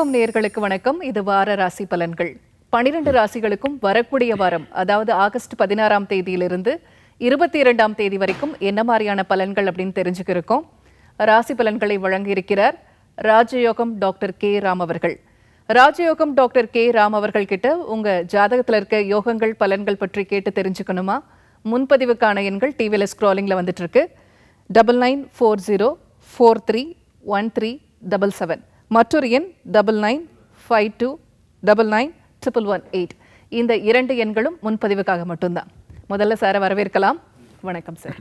விசாகம் நேர்களுக்கு வணக்கம் இது வார ராசி பலன்கள் பனிரெண்டு ராசிகளுக்கும் வரக்கூடிய வாரம் அதாவது ஆகஸ்ட் பதினாறாம் தேதியிலிருந்து இருபத்தி இரண்டாம் தேதி வரைக்கும் என்ன மாதிரியான பலன்கள் அப்படின்னு இருக்கோம் ராசி பலன்களை வழங்கியிருக்கிறார் ராஜயோகம் டாக்டர் கே ராம் அவர்கள் ராஜயோகம் டாக்டர் கே ராம் அவர்கள் கிட்ட உங்க ஜாதகத்தில் இருக்க யோகங்கள் பலன்கள் பற்றி கேட்டு தெரிஞ்சுக்கணுமா முன்பதிவுக்கான எண்கள் டிவியில் ஸ்க்ராலிங்கில் வந்துட்டு இருக்கு double nine four zero four three one three double seven மற்றொரு எண் double nine five two double nine triple one eight இந்த இரண்டு எண்களும் முன்பதிவுக்காக மட்டும்தான் முதல்ல சாரை வரவேற்கலாம் வணக்கம் சார்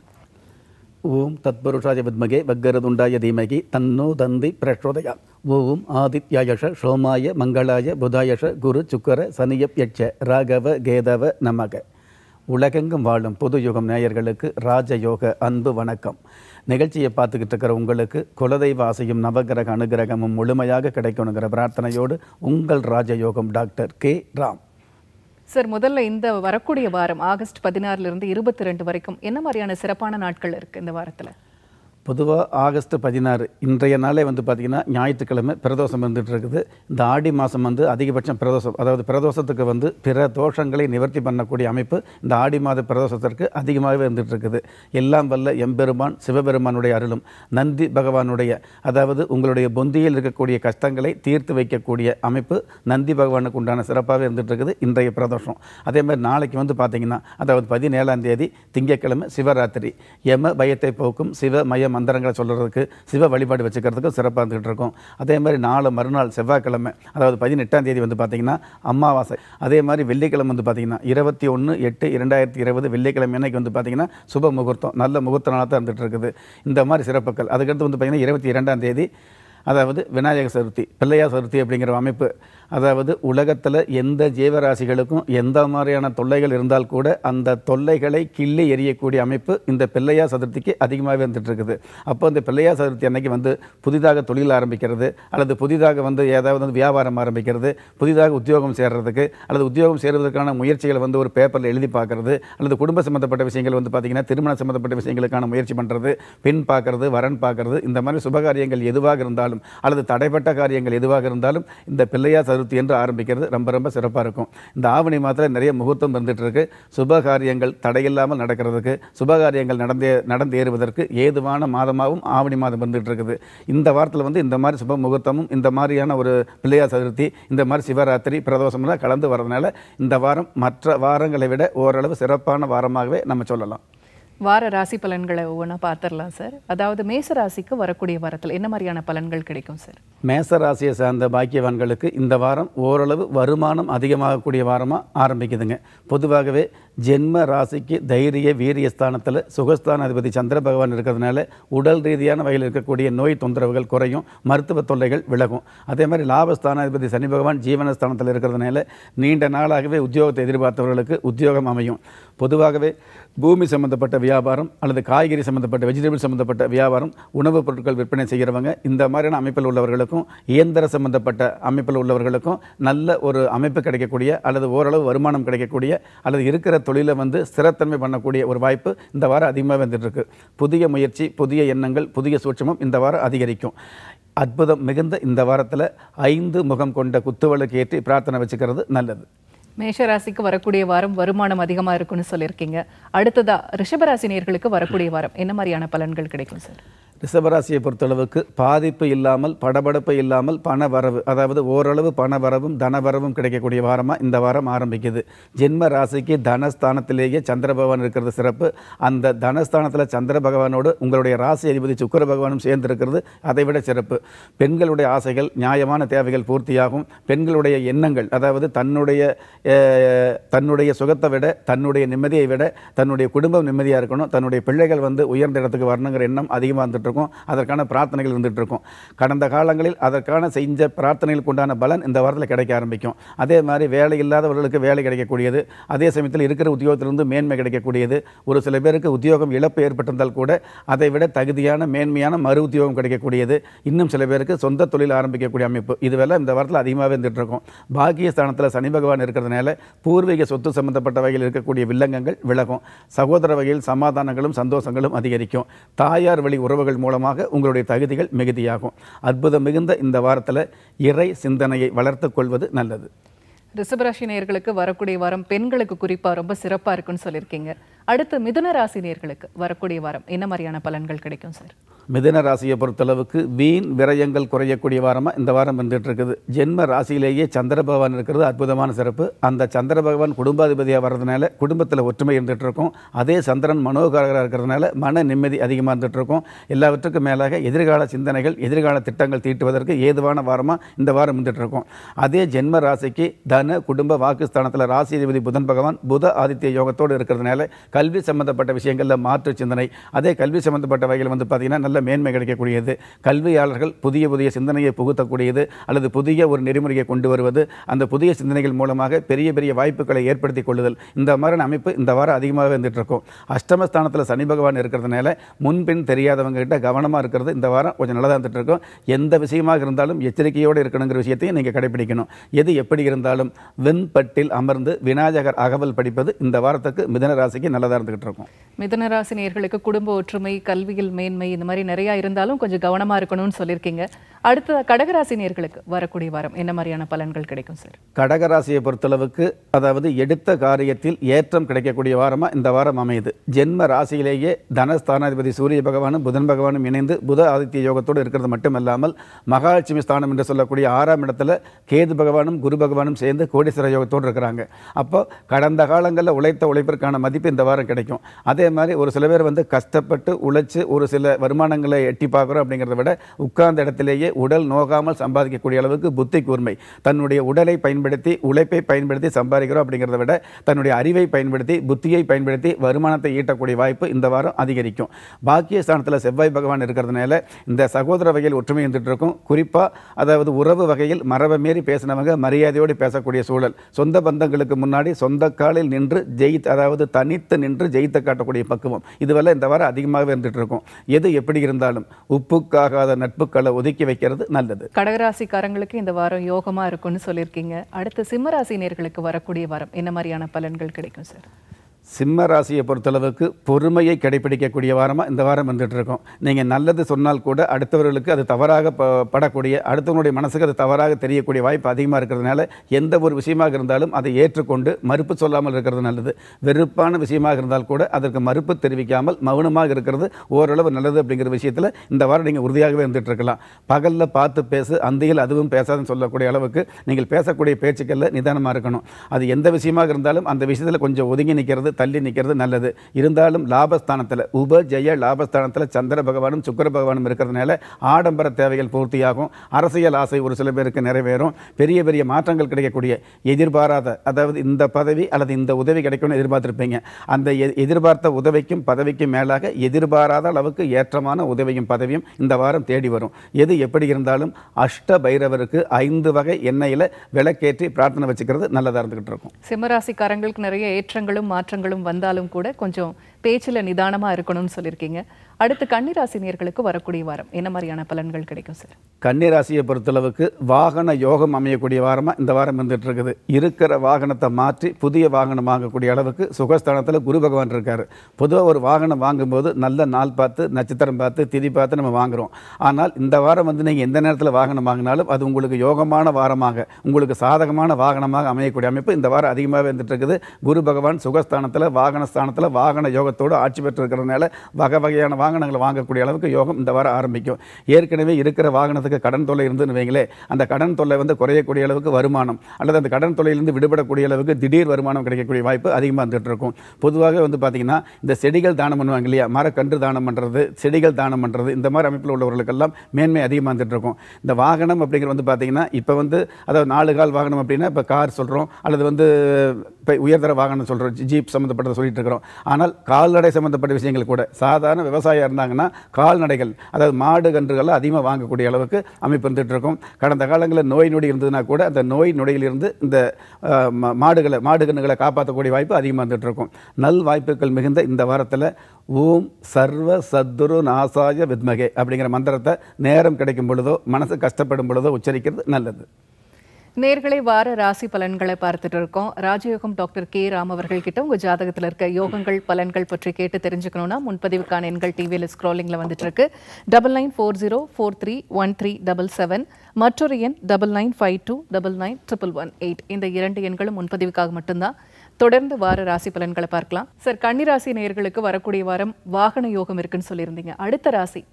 ஓம் தத்பருஷாய வித்மகே வக்கரதுண்டாய தீமகி தன்னோ தந்தி பிரஷோதயா ஓம் ஆதித்யாயஷ சோமாய மங்களாய புதாயஷ குரு சுக்கர சனியப்யட்ச ராகவ கேதவ நமக உலகெங்கும் வாழும் புது யுகம் நேயர்களுக்கு ராஜயோக அன்பு வணக்கம் நிகழ்ச்சியை பார்த்துக்கிட்டு இருக்கிற உங்களுக்கு குலதெய்வ ஆசையும் நவகிரக அனுகிரகமும் முழுமையாக கிடைக்கணுங்கிற பிரார்த்தனையோடு உங்கள் ராஜயோகம் டாக்டர் கே ராம் சார் முதல்ல இந்த வரக்கூடிய வாரம் ஆகஸ்ட் இருந்து இருபத்தி ரெண்டு வரைக்கும் என்ன மாதிரியான சிறப்பான நாட்கள் இருக்குது இந்த வாரத்தில் பொதுவாக ஆகஸ்ட் பதினாறு இன்றைய நாளே வந்து பார்த்திங்கன்னா ஞாயிற்றுக்கிழமை பிரதோஷம் வந்துட்டு இருக்குது இந்த ஆடி மாதம் வந்து அதிகபட்சம் பிரதோஷம் அதாவது பிரதோஷத்துக்கு வந்து பிற தோஷங்களை நிவர்த்தி பண்ணக்கூடிய அமைப்பு இந்த ஆடி மாத பிரதோஷத்திற்கு அதிகமாகவே வந்துட்டு இருக்குது எல்லாம் வல்ல எம்பெருமான் சிவபெருமானுடைய அருளும் நந்தி பகவானுடைய அதாவது உங்களுடைய பொந்தியில் இருக்கக்கூடிய கஷ்டங்களை தீர்த்து வைக்கக்கூடிய அமைப்பு நந்தி பகவானுக்கு உண்டான சிறப்பாகவே இருந்துட்டு இருக்குது இன்றைய பிரதோஷம் அதே மாதிரி நாளைக்கு வந்து பார்த்திங்கன்னா அதாவது பதினேழாம் தேதி திங்கட்கிழமை சிவராத்திரி யம பயத்தை போக்கும் மயம் மந்திரங்களை சொல்கிறதுக்கு சிவ வழிபாடு வச்சுக்கிறதுக்கும் சிறப்பாக இருந்துகிட்டு இருக்கும் அதே மாதிரி நாலு மறுநாள் செவ்வாய்க்கிழமை அதாவது பதினெட்டாம் தேதி வந்து பார்த்திங்கன்னா அமாவாசை அதே மாதிரி வெள்ளிக்கிழமை வந்து பார்த்திங்கன்னா இருபத்தி ஒன்று எட்டு இரண்டாயிரத்தி இருபது வெள்ளிக்கிழமை அன்றைக்கி வந்து பார்த்திங்கன்னா சுப முகூர்த்தம் நல்ல முகூர்த்த நாளாக தான் இருந்துகிட்டு இருக்குது இந்த மாதிரி சிறப்புகள் அதுக்கடுத்து வந்து பார்த்திங்கன்னா இருபத்தி இரண்டாம் தேதி அதாவது விநாயக சதுர்த்தி பிள்ளையா சதுர்த்தி அப்படிங்கிற அமைப்பு அதாவது உலகத்தில் எந்த ஜீவராசிகளுக்கும் எந்த மாதிரியான தொல்லைகள் இருந்தால் கூட அந்த தொல்லைகளை கிள்ளி எரியக்கூடிய அமைப்பு இந்த பிள்ளையா சதுர்த்திக்கு அதிகமாகவே வந்துட்டு இருக்குது அப்போ இந்த பிள்ளையார் சதுர்த்தி அன்னைக்கு வந்து புதிதாக தொழில் ஆரம்பிக்கிறது அல்லது புதிதாக வந்து ஏதாவது வந்து வியாபாரம் ஆரம்பிக்கிறது புதிதாக உத்தியோகம் சேர்கிறதுக்கு அல்லது உத்தியோகம் சேர்வதற்கான முயற்சிகளை வந்து ஒரு பேப்பரில் எழுதி பார்க்கறது அல்லது குடும்ப சம்மந்தப்பட்ட விஷயங்கள் வந்து பார்த்திங்கன்னா திருமணம் சம்மந்தப்பட்ட விஷயங்களுக்கான முயற்சி பண்ணுறது பெண் பார்க்கறது வரன் பார்க்கறது இந்த மாதிரி சுபகாரியங்கள் எதுவாக இருந்தாலும் இருந்தாலும் அல்லது தடைப்பட்ட காரியங்கள் எதுவாக இருந்தாலும் இந்த பிள்ளையார் சதுர்த்தி என்று ஆரம்பிக்கிறது ரொம்ப ரொம்ப சிறப்பாக இருக்கும் இந்த ஆவணி மாதத்தில் நிறைய முகூர்த்தம் வந்துட்டு இருக்கு சுப காரியங்கள் தடையில்லாமல் நடக்கிறதுக்கு சுப காரியங்கள் நடந்தே நடந்தேறுவதற்கு ஏதுவான மாதமாகவும் ஆவணி மாதம் வந்துட்டு இருக்குது இந்த வாரத்தில் வந்து இந்த மாதிரி சுப முகூர்த்தமும் இந்த மாதிரியான ஒரு பிள்ளையார் சதுர்த்தி இந்த மாதிரி சிவராத்திரி பிரதோஷம்லாம் கலந்து வரதுனால இந்த வாரம் மற்ற வாரங்களை விட ஓரளவு சிறப்பான வாரமாகவே நம்ம சொல்லலாம் வார ராசி பலன்களை ஒவ்வொன்றா பார்த்துடலாம் சார் அதாவது மேச ராசிக்கு வரக்கூடிய வாரத்தில் என்ன மாதிரியான பலன்கள் கிடைக்கும் சார் மேச ராசியை சார்ந்த பாக்கியவான்களுக்கு இந்த வாரம் ஓரளவு வருமானம் அதிகமாகக்கூடிய வாரமாக ஆரம்பிக்குதுங்க பொதுவாகவே ஜென்ம ராசிக்கு தைரிய வீரியஸ்தானத்தில் சுகஸ்தான அதிபதி சந்திர பகவான் இருக்கிறதுனால உடல் ரீதியான வகையில் இருக்கக்கூடிய நோய் தொந்தரவுகள் குறையும் மருத்துவ தொல்லைகள் விலகும் அதே மாதிரி லாபஸ்தான அதிபதி சனி பகவான் ஜீவனஸ்தானத்தில் இருக்கிறதுனால நீண்ட நாளாகவே உத்தியோகத்தை எதிர்பார்த்தவர்களுக்கு உத்தியோகம் அமையும் பொதுவாகவே பூமி சம்மந்தப்பட்ட வியாபாரம் அல்லது காய்கறி சம்மந்தப்பட்ட வெஜிடபிள் சம்மந்தப்பட்ட வியாபாரம் உணவுப் பொருட்கள் விற்பனை செய்கிறவங்க இந்த மாதிரியான அமைப்பில் உள்ளவர்களுக்கும் இயந்திர சம்மந்தப்பட்ட அமைப்பில் உள்ளவர்களுக்கும் நல்ல ஒரு அமைப்பு கிடைக்கக்கூடிய அல்லது ஓரளவு வருமானம் கிடைக்கக்கூடிய அல்லது இருக்கிற தொழிலை வந்து ஸ்திரத்தன்மை பண்ணக்கூடிய ஒரு வாய்ப்பு இந்த வாரம் அதிகமாக வந்துட்டுருக்கு புதிய முயற்சி புதிய எண்ணங்கள் புதிய சூட்சமும் இந்த வாரம் அதிகரிக்கும் அற்புதம் மிகுந்த இந்த வாரத்தில் ஐந்து முகம் கொண்ட குத்துவலுக்கு ஏற்றி பிரார்த்தனை வச்சுக்கிறது நல்லது மேஷராசிக்கு வரக்கூடிய வாரம் வருமானம் அதிகமாக இருக்குன்னு சொல்லியிருக்கீங்க அடுத்ததாக ரிஷபராசினியர்களுக்கு வரக்கூடிய வாரம் என்ன மாதிரியான பலன்கள் கிடைக்கும் சார் ரிஷபராசியை பொறுத்தளவுக்கு பாதிப்பு இல்லாமல் படபடப்பு இல்லாமல் பண வரவு அதாவது ஓரளவு பண வரவும் தனவரவும் கிடைக்கக்கூடிய வாரமாக இந்த வாரம் ஆரம்பிக்குது ஜென்ம ராசிக்கு தனஸ்தானத்திலேயே சந்திர பகவான் இருக்கிறது சிறப்பு அந்த தனஸ்தானத்தில் சந்திர பகவானோடு உங்களுடைய ராசி அதிபதி சுக்கர பகவானும் சேர்ந்திருக்கிறது அதைவிட சிறப்பு பெண்களுடைய ஆசைகள் நியாயமான தேவைகள் பூர்த்தியாகும் பெண்களுடைய எண்ணங்கள் அதாவது தன்னுடைய தன்னுடைய சுகத்தை விட தன்னுடைய நிம்மதியை விட தன்னுடைய குடும்பம் நிம்மதியாக இருக்கணும் தன்னுடைய பிள்ளைகள் வந்து உயர்ந்த இடத்துக்கு வரணுங்கிற எண்ணம் அதிகமாக இருந்துட்டு இருக்கும் அதற்கான பிரார்த்தனைகள் இருந்துகிட்டு இருக்கும் கடந்த காலங்களில் அதற்கான செஞ்ச பிரார்த்தனைகளுக்கு உண்டான பலன் இந்த வாரத்தில் கிடைக்க ஆரம்பிக்கும் அதே மாதிரி வேலை இல்லாதவர்களுக்கு வேலை கிடைக்கக்கூடியது அதே சமயத்தில் இருக்கிற உத்தியோகத்திலிருந்து மேன்மை கிடைக்கக்கூடியது ஒரு சில பேருக்கு உத்தியோகம் இழப்பு ஏற்பட்டிருந்தால் கூட அதை விட தகுதியான மேன்மையான மறு உத்தியோகம் கிடைக்கக்கூடியது இன்னும் சில பேருக்கு சொந்த தொழில் ஆரம்பிக்கக்கூடிய அமைப்பு இதுவெல்லாம் இந்த வாரத்தில் அதிகமாகவே இருந்துகிட்டு இருக்கும் பாக்கியஸ்தானத்தில் சனி பகவான் இருக்கிறதுனால பூர்வீக சொத்து சம்பந்தப்பட்ட வகையில் இருக்கக்கூடிய வில்லங்கங்கள் விலகும் சகோதர வகையில் சமாதானங்களும் சந்தோஷங்களும் அதிகரிக்கும் தாயார் வழி உறவுகள் செய்வதன் மூலமாக உங்களுடைய தகுதிகள் மிகுதியாகும் அற்புதம் மிகுந்த இந்த வாரத்தில் இறை சிந்தனையை வளர்த்து கொள்வது நல்லது ரிஷபராசி நேர்களுக்கு வரக்கூடிய வாரம் பெண்களுக்கு குறிப்பாக ரொம்ப சிறப்பாக இருக்குன்னு சொல்லியிருக்கீங்க அடுத்து மிதுன ராசி நேர்களுக்கு வரக்கூடிய வாரம் என்ன மாதிரியான பலன்கள் கிடைக்கும் சார் மிதன ராசியை பொறுத்தளவுக்கு வீண் விரயங்கள் குறையக்கூடிய வாரமாக இந்த வாரம் இருக்குது ஜென்ம ராசியிலேயே சந்திர பகவான் இருக்கிறது அற்புதமான சிறப்பு அந்த சந்திர பகவான் குடும்பாதிபதியாக வர்றதுனால குடும்பத்தில் ஒற்றுமை இருக்கும் அதே சந்திரன் மனோகாரகராக இருக்கிறதுனால மன நிம்மதி அதிகமாக இருக்கும் எல்லாவற்றுக்கும் மேலாக எதிர்கால சிந்தனைகள் எதிர்கால திட்டங்கள் தீட்டுவதற்கு ஏதுவான வாரமாக இந்த வாரம் இருந்துகிட்ருக்கும் அதே ஜென்ம ராசிக்கு தன குடும்ப வாக்குஸ்தானத்தில் ராசி அதிபதி புதன் பகவான் புத ஆதித்ய யோகத்தோடு இருக்கிறதுனால கல்வி சம்மந்தப்பட்ட விஷயங்களில் மாற்று சிந்தனை அதே கல்வி சம்மந்தப்பட்ட வகையில் வந்து பார்த்திங்கன்னா நல்ல நல்ல மேன்மை கிடைக்கக்கூடியது கல்வியாளர்கள் புதிய புதிய சிந்தனையை புகுத்தக்கூடியது அல்லது புதிய ஒரு நெறிமுறையை கொண்டு வருவது அந்த புதிய சிந்தனைகள் மூலமாக பெரிய பெரிய வாய்ப்புகளை ஏற்படுத்தி கொள்ளுதல் இந்த மாதிரி அமைப்பு இந்த வாரம் அதிகமாக வந்துட்டு இருக்கும் அஷ்டமஸ்தானத்தில் சனி பகவான் இருக்கிறதுனால முன்பின் தெரியாதவங்க கிட்ட கவனமாக இருக்கிறது இந்த வாரம் கொஞ்சம் நல்லதாக இருந்துட்டு இருக்கும் எந்த விஷயமாக இருந்தாலும் எச்சரிக்கையோடு இருக்கணுங்கிற விஷயத்தையும் நீங்கள் கடைபிடிக்கணும் எது எப்படி இருந்தாலும் வெண்பட்டில் அமர்ந்து விநாயகர் அகவல் படிப்பது இந்த வாரத்துக்கு மிதனராசிக்கு நல்லதாக இருந்துகிட்டு இருக்கும் மிதனராசி குடும்ப ஒற்றுமை கல்வியில் மேன்மை இந்த மாதிரி நிறையா இருந்தாலும் கொஞ்சம் கவனமாக இருக்கணும்னு சொல்லியிருக்கீங்க அடுத்த கடகராசினியர்களுக்கு வரக்கூடிய வாரம் என்ன மாதிரியான பலன்கள் கிடைக்கும் சார் கடகராசியை பொறுத்தளவுக்கு அதாவது எடுத்த காரியத்தில் ஏற்றம் கிடைக்கக்கூடிய வாரமாக இந்த வாரம் அமையுது ஜென்ம ராசியிலேயே தனஸ்தானாதிபதி சூரிய பகவானும் புதன் பகவானும் இணைந்து புத ஆதித்ய யோகத்தோடு இருக்கிறது மட்டுமல்லாமல் மகாலட்சுமி ஸ்தானம் என்று சொல்லக்கூடிய ஆறாம் இடத்துல கேது பகவானும் குரு பகவானும் சேர்ந்து கோடீஸ்வர யோகத்தோடு இருக்கிறாங்க அப்போ கடந்த காலங்களில் உழைத்த உழைப்பிற்கான மதிப்பு இந்த வாரம் கிடைக்கும் அதே மாதிரி ஒரு சில பேர் வந்து கஷ்டப்பட்டு உழைச்சி ஒரு சில வருமானங்கள் பணங்களை எட்டி பார்க்குறோம் அப்படிங்கிறத விட உட்கார்ந்த இடத்திலேயே உடல் நோகாமல் சம்பாதிக்கக்கூடிய அளவுக்கு புத்தி கூர்மை தன்னுடைய உடலை பயன்படுத்தி உழைப்பை பயன்படுத்தி சம்பாதிக்கிறோம் அப்படிங்கிறத விட தன்னுடைய அறிவை பயன்படுத்தி புத்தியை பயன்படுத்தி வருமானத்தை ஈட்டக்கூடிய வாய்ப்பு இந்த வாரம் அதிகரிக்கும் பாக்கிய ஸ்தானத்தில் செவ்வாய் பகவான் இருக்கிறதுனால இந்த சகோதர வகையில் ஒற்றுமை இருந்துட்டு இருக்கும் குறிப்பாக அதாவது உறவு வகையில் மரபை மீறி பேசினவங்க மரியாதையோடு பேசக்கூடிய சூழல் சொந்த பந்தங்களுக்கு முன்னாடி சொந்த காலில் நின்று ஜெயித்து அதாவது தனித்து நின்று ஜெயித்து காட்டக்கூடிய பக்குவம் இதுவெல்லாம் இந்த வாரம் அதிகமாகவே இருந்துட்டு இருக்கும் எது எப்படி எப்படி இருந்தாலும் உப்புக்காகாத நட்புக்களை ஒதுக்கி வைக்கிறது நல்லது கடகராசிக்காரங்களுக்கு இந்த வாரம் யோகமாக இருக்கும்னு சொல்லியிருக்கீங்க அடுத்து சிம்மராசினியர்களுக்கு வரக்கூடிய வாரம் என்ன மாதிரியான பலன்கள் கிடைக்கும் சார் சிம்ம ராசியை பொறுத்தளவுக்கு பொறுமையை கடைபிடிக்கக்கூடிய வாரமாக இந்த வாரம் வந்துட்டு இருக்கோம் நீங்கள் நல்லது சொன்னால் கூட அடுத்தவர்களுக்கு அது தவறாக படக்கூடிய அடுத்தவனுடைய மனசுக்கு அது தவறாக தெரியக்கூடிய வாய்ப்பு அதிகமாக இருக்கிறதுனால எந்த ஒரு விஷயமாக இருந்தாலும் அதை ஏற்றுக்கொண்டு மறுப்பு சொல்லாமல் இருக்கிறது நல்லது வெறுப்பான விஷயமாக இருந்தால் கூட அதற்கு மறுப்பு தெரிவிக்காமல் மௌனமாக இருக்கிறது ஓரளவு நல்லது அப்படிங்கிற விஷயத்தில் இந்த வாரம் நீங்கள் உறுதியாகவே இருந்துகிட்டு இருக்கலாம் பகலில் பார்த்து பேசு அந்தையில் அதுவும் பேசாதுன்னு சொல்லக்கூடிய அளவுக்கு நீங்கள் பேசக்கூடிய பேச்சுக்களில் நிதானமாக இருக்கணும் அது எந்த விஷயமாக இருந்தாலும் அந்த விஷயத்தில் கொஞ்சம் ஒதுங்கி நிற்கிறது தள்ளி நிற்கிறது நல்லது இருந்தாலும் லாபஸ்தானத்தில் ஜெய லாபஸ்தானத்தில் சந்திர பகவானும் சுக்கர பகவானும் இருக்கிறதுனால ஆடம்பர தேவைகள் பூர்த்தியாகும் அரசியல் ஆசை ஒரு சில பேருக்கு நிறைவேறும் பெரிய பெரிய மாற்றங்கள் கிடைக்கக்கூடிய எதிர்பாராத அதாவது இந்த பதவி அல்லது இந்த உதவி கிடைக்கும்னு எதிர்பார்த்துருப்பீங்க அந்த எதிர்பார்த்த உதவிக்கும் பதவிக்கும் மேலாக எதிர்பாராத அளவுக்கு ஏற்றமான உதவியும் பதவியும் இந்த வாரம் தேடி வரும் எது எப்படி இருந்தாலும் அஷ்ட பைரவருக்கு ஐந்து வகை எண்ணெயில் விளக்கேற்றி பிரார்த்தனை வச்சுக்கிறது நல்லதாக இருந்துகிட்டு இருக்கும் சிம்மராசிக்காரங்களுக்கு நிறைய ஏற்றங்களும் மாற்றங்களும் வந்தாலும் கூட கொஞ்சம் பேச்சில் நிதானமாக இருக்கணும்னு சொல்லியிருக்கீங்க அடுத்து கன்னிராசினியர்களுக்கு வரக்கூடிய வாரம் என்ன மாதிரியான பலன்கள் கிடைக்கும் சார் கன்னிராசியை பொறுத்தளவுக்கு வாகன யோகம் அமையக்கூடிய வாரமாக இந்த வாரம் இருந்துகிட்டு இருக்குது இருக்கிற வாகனத்தை மாற்றி புதிய வாகனம் வாங்கக்கூடிய அளவுக்கு சுகஸ்தானத்தில் குரு பகவான் இருக்கார் பொதுவாக ஒரு வாகனம் வாங்கும்போது நல்ல நாள் பார்த்து நட்சத்திரம் பார்த்து திதி பார்த்து நம்ம வாங்குகிறோம் ஆனால் இந்த வாரம் வந்து நீங்கள் எந்த நேரத்தில் வாகனம் வாங்கினாலும் அது உங்களுக்கு யோகமான வாரமாக உங்களுக்கு சாதகமான வாகனமாக அமையக்கூடிய அமைப்பு இந்த வாரம் அதிகமாக வந்துட்டு இருக்குது குரு பகவான் சுகஸ்தானத்தில் வாகன ஸ்தானத்தில் வாகன யோக வைபவத்தோடு ஆட்சி பெற்றிருக்கிறதுனால வகை வகையான வாகனங்களை வாங்கக்கூடிய அளவுக்கு யோகம் இந்த வாரம் ஆரம்பிக்கும் ஏற்கனவே இருக்கிற வாகனத்துக்கு கடன் தொல்லை இருந்துன்னு வைங்களே அந்த கடன் தொல்லை வந்து குறையக்கூடிய அளவுக்கு வருமானம் அல்லது அந்த கடன் தொல்லையிலிருந்து விடுபடக்கூடிய அளவுக்கு திடீர் வருமானம் கிடைக்கக்கூடிய வாய்ப்பு அதிகமாக இருந்துகிட்டு இருக்கும் பொதுவாக வந்து பார்த்தீங்கன்னா இந்த செடிகள் தானம் பண்ணுவாங்க இல்லையா மரக்கன்று தானம் பண்ணுறது செடிகள் தானம் பண்ணுறது இந்த மாதிரி அமைப்பில் உள்ளவர்களுக்கெல்லாம் மேன்மை அதிகமாக இருந்துகிட்டு இருக்கும் இந்த வாகனம் அப்படிங்கிறது வந்து பார்த்தீங்கன்னா இப்போ வந்து அதாவது நாலு கால் வாகனம் அப்படின்னா இப்போ கார் சொல்கிறோம் அல்லது வந்து இப்போ உயர்தர வாகனம் சொல்கிறோம் ஜீப் சம்மந்தப்பட்டதை சொல்லிட்டு இருக்கிறோம் ஆனால் கார் கால்நடை சம்பந்தப்பட்ட விஷயங்கள் கூட சாதாரண விவசாயம் இருந்தாங்கன்னா கால்நடைகள் அதாவது மாடு கன்றுகள் அதிகமாக வாங்கக்கூடிய அளவுக்கு அமைப்பு இருந்துகிட்டு இருக்கும் கடந்த காலங்களில் நோய் நொடி இருந்ததுன்னா கூட அந்த நோய் நொடியிலிருந்து இந்த மாடுகளை மாடு கன்றுகளை காப்பாற்றக்கூடிய வாய்ப்பு அதிகமாக இருந்துகிட்டு இருக்கும் நல் வாய்ப்புகள் மிகுந்த இந்த வாரத்தில் ஓம் சர்வ சத்துரு நாசாய வித்மகே அப்படிங்கிற மந்திரத்தை நேரம் கிடைக்கும் பொழுதோ மனசு கஷ்டப்படும் பொழுதோ உச்சரிக்கிறது நல்லது நேர்களை வார ராசி பலன்களை பார்த்துட்டு இருக்கோம் ராஜயோகம் டாக்டர் கே ராம் அவர்கள் கிட்ட உங்க ஜாதகத்தில் இருக்க யோகங்கள் பலன்கள் பற்றி கேட்டு தெரிஞ்சுக்கணும்னா முன்பதிவுக்கான எண்கள் டிவியில் ஸ்க்ராலிங்கில் வந்துட்டு இருக்கு double nine four zero four three one three double seven மற்றொரு எண் double nine five two double nine triple one eight இந்த இரண்டு எண்களும் முன்பதிவுக்காக மட்டும்தான் தொடர்ந்து வார ராசி பலன்களை பார்க்கலாம் சார் கன்னிராசி நேர்களுக்கு வரக்கூடிய வாரம் வாகன யோகம் இருக்குன்னு சொல்லியிருந்தீங்க அடுத்த ராசி